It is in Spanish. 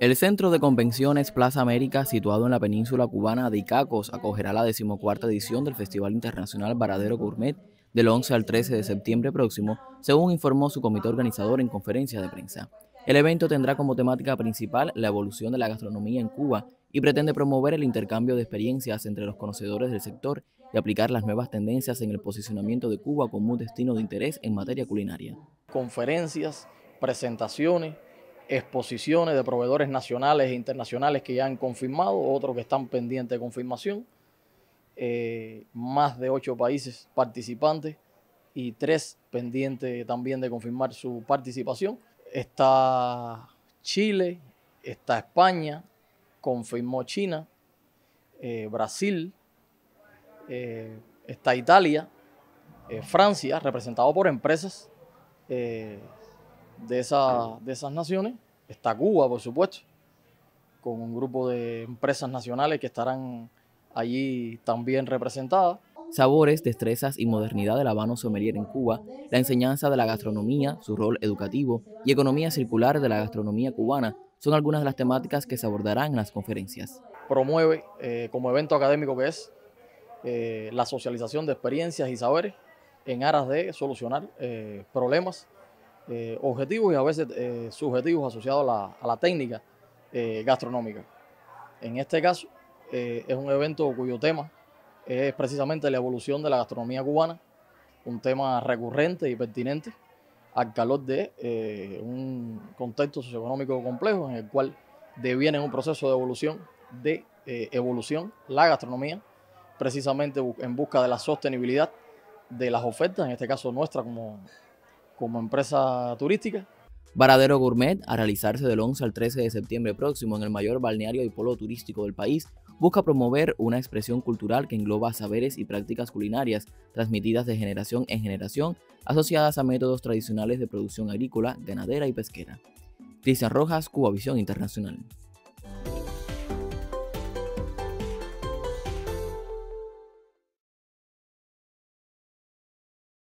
El Centro de Convenciones Plaza América, situado en la península cubana de Icacos, acogerá la decimocuarta edición del Festival Internacional Varadero Gourmet del 11 al 13 de septiembre próximo, según informó su comité organizador en conferencia de prensa. El evento tendrá como temática principal la evolución de la gastronomía en Cuba y pretende promover el intercambio de experiencias entre los conocedores del sector y aplicar las nuevas tendencias en el posicionamiento de Cuba como un destino de interés en materia culinaria. Conferencias, presentaciones, exposiciones de proveedores nacionales e internacionales que ya han confirmado, otros que están pendientes de confirmación. Eh, más de ocho países participantes y tres pendientes también de confirmar su participación. Está Chile, está España, confirmó China, eh, Brasil, eh, está Italia, Francia, representado por empresas de, esa, de esas naciones. Está Cuba, por supuesto, con un grupo de empresas nacionales que estarán allí también representadas. Sabores, destrezas y modernidad de la Habano Sommelier en Cuba, la enseñanza de la gastronomía, su rol educativo y economía circular de la gastronomía cubana son algunas de las temáticas que se abordarán en las conferencias. Promueve, eh, como evento académico que es, eh, la socialización de experiencias y saberes en aras de solucionar eh, problemas eh, objetivos y a veces eh, subjetivos asociados a la, técnica eh, gastronómica. En este caso, es un evento cuyo tema es precisamente la evolución de la gastronomía cubana, un tema recurrente y pertinente al calor de un contexto socioeconómico complejo en el cual deviene un proceso de evolución, de evolución, la gastronomía, precisamente en busca de la sostenibilidad de las ofertas, en este caso nuestra como como empresa turística. Varadero Gourmet, a realizarse del 11 al 13 de septiembre próximo en el mayor balneario y polo turístico del país, busca promover una expresión cultural que engloba saberes y prácticas culinarias transmitidas de generación en generación, asociadas a métodos tradicionales de producción agrícola, ganadera y pesquera. Cristian Rojas, Cuba Visión Internacional.